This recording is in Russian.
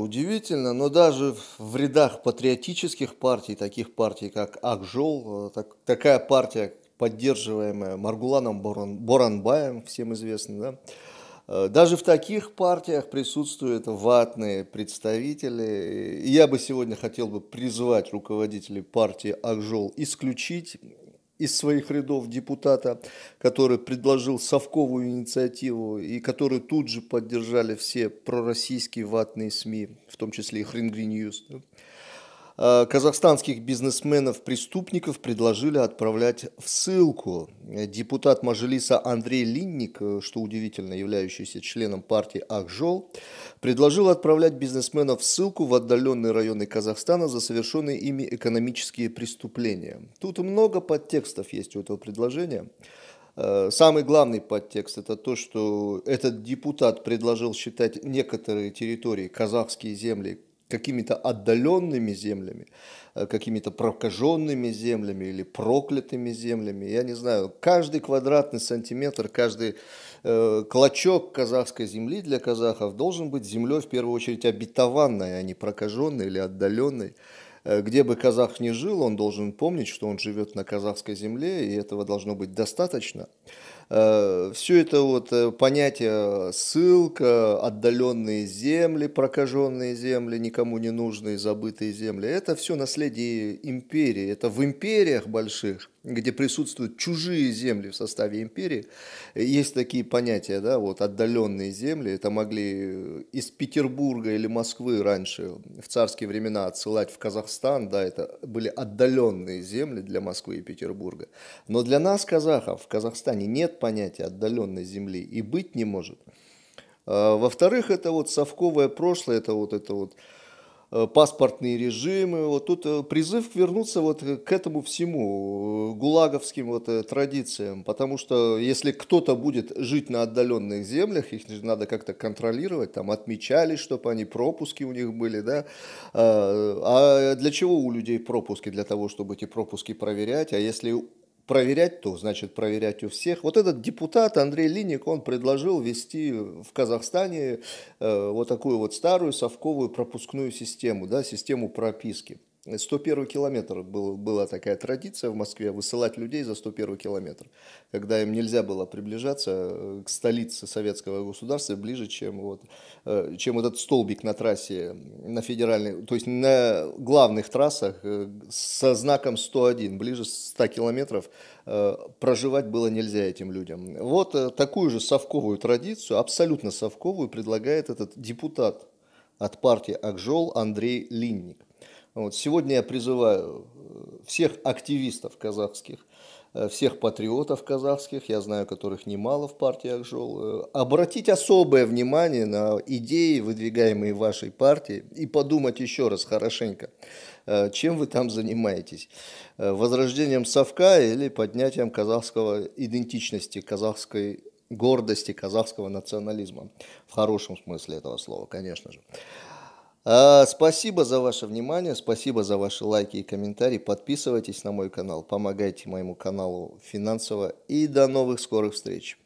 Удивительно, но даже в рядах патриотических партий, таких партий, как Акжол, э, так, такая партия, поддерживаемая Маргуланом Боран, Боранбаем, всем известно, да, э, даже в таких партиях присутствуют ватные представители. И я бы сегодня хотел бы призвать руководителей партии Акжол исключить из своих рядов депутата, который предложил совковую инициативу и который тут же поддержали все пророссийские ватные СМИ, в том числе и Хрингри Ньюс. Э, казахстанских бизнесменов-преступников предложили отправлять в ссылку. Э, депутат Мажилиса Андрей Линник, э, что удивительно, являющийся членом партии Акжол, предложил отправлять бизнесменов в ссылку в отдаленные районы Казахстана за совершенные ими экономические преступления. Тут много подтекстов есть у этого предложения. Самый главный подтекст это то, что этот депутат предложил считать некоторые территории, казахские земли, какими-то отдаленными землями, э, какими-то прокаженными землями или проклятыми землями. Я не знаю, каждый квадратный сантиметр, каждый э, клочок казахской земли для казахов должен быть землей в первую очередь обетованной, а не прокаженной или отдаленной. Э, где бы казах ни жил, он должен помнить, что он живет на казахской земле, и этого должно быть достаточно. Э, все это вот э, понятие ссылка, отдаленные земли, прокаженные земли, никому не нужные, забытые земли, это все наследие империи, это в империях больших – где присутствуют чужие земли в составе империи. Есть такие понятия, да, вот отдаленные земли. Это могли э, из Петербурга или Москвы раньше в царские времена отсылать в Казахстан, да, это были отдаленные земли для Москвы и Петербурга. Но для нас, казахов, в Казахстане нет понятия отдаленной земли и быть не может. А, во-вторых, это вот совковое прошлое, это вот это вот Э, паспортные режимы. Вот тут э, призыв вернуться вот э, к этому всему, гулаговским вот традициям, потому что если кто-то будет жить на отдаленных землях, их надо как-то контролировать, там отмечали, чтобы они пропуски у них были, да. А, а для чего у людей пропуски? Для того, чтобы эти пропуски проверять, а если проверять, то значит проверять у всех. Вот этот депутат Андрей Линик, он предложил ввести в Казахстане э, вот такую вот старую совковую пропускную систему, да, систему прописки. 101 километр был, была такая традиция в Москве высылать людей за 101 километр, когда им нельзя было приближаться э, к столице советского государства ближе, чем, вот, э, чем этот столбик на трассе, на федеральной, то есть на главных трассах э, со знаком 101, ближе 100 километров проживать было нельзя этим людям. Вот такую же совковую традицию, абсолютно совковую, предлагает этот депутат от партии Акжол Андрей Линник. Вот. Сегодня я призываю э, всех активистов казахских, э, всех патриотов казахских, я знаю, которых немало в партиях жил, э, обратить особое внимание на идеи, выдвигаемые вашей партией, и подумать еще раз хорошенько, чем вы там занимаетесь. Возрождением совка или поднятием казахского идентичности, казахской гордости, казахского национализма. В хорошем смысле этого слова, конечно же. А, спасибо за ваше внимание, спасибо за ваши лайки и комментарии. Подписывайтесь на мой канал, помогайте моему каналу финансово и до новых скорых встреч.